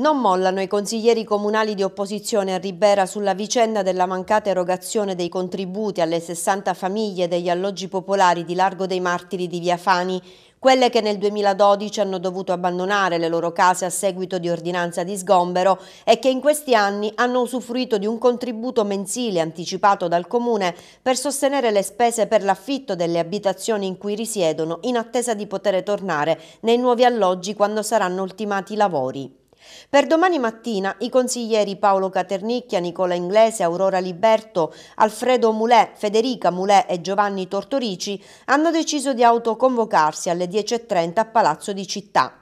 Non mollano i consiglieri comunali di opposizione a Ribera sulla vicenda della mancata erogazione dei contributi alle 60 famiglie degli alloggi popolari di Largo dei Martiri di Via Fani, quelle che nel 2012 hanno dovuto abbandonare le loro case a seguito di ordinanza di sgombero e che in questi anni hanno usufruito di un contributo mensile anticipato dal Comune per sostenere le spese per l'affitto delle abitazioni in cui risiedono in attesa di poter tornare nei nuovi alloggi quando saranno ultimati i lavori. Per domani mattina i consiglieri Paolo Caternicchia, Nicola Inglese, Aurora Liberto, Alfredo Mulè, Federica Mulè e Giovanni Tortorici hanno deciso di autoconvocarsi alle 10.30 a Palazzo di Città.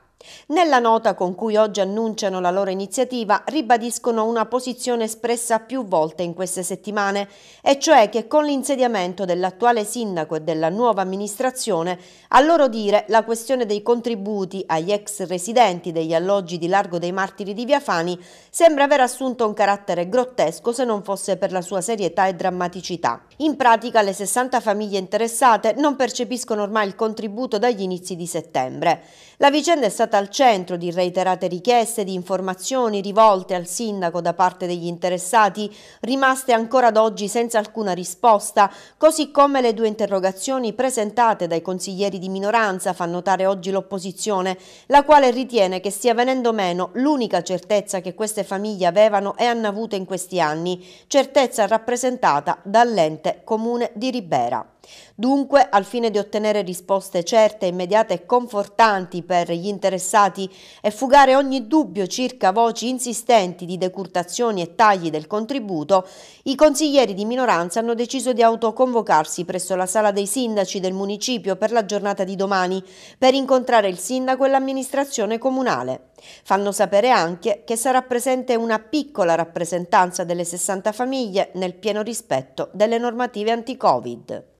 Nella nota con cui oggi annunciano la loro iniziativa ribadiscono una posizione espressa più volte in queste settimane, e cioè che con l'insediamento dell'attuale sindaco e della nuova amministrazione, a loro dire la questione dei contributi agli ex residenti degli alloggi di Largo dei Martiri di Viafani sembra aver assunto un carattere grottesco se non fosse per la sua serietà e drammaticità. In pratica le 60 famiglie interessate non percepiscono ormai il contributo dagli inizi di settembre. La vicenda è stata stata al centro di reiterate richieste di informazioni rivolte al sindaco da parte degli interessati, rimaste ancora ad oggi senza alcuna risposta, così come le due interrogazioni presentate dai consiglieri di minoranza, fa notare oggi l'opposizione, la quale ritiene che stia venendo meno l'unica certezza che queste famiglie avevano e hanno avuto in questi anni, certezza rappresentata dall'ente comune di Ribera. Dunque, al fine di ottenere risposte certe, immediate e confortanti per gli interessati, interessati e fugare ogni dubbio circa voci insistenti di decurtazioni e tagli del contributo, i consiglieri di minoranza hanno deciso di autoconvocarsi presso la sala dei sindaci del municipio per la giornata di domani per incontrare il sindaco e l'amministrazione comunale. Fanno sapere anche che sarà presente una piccola rappresentanza delle 60 famiglie nel pieno rispetto delle normative anti-Covid.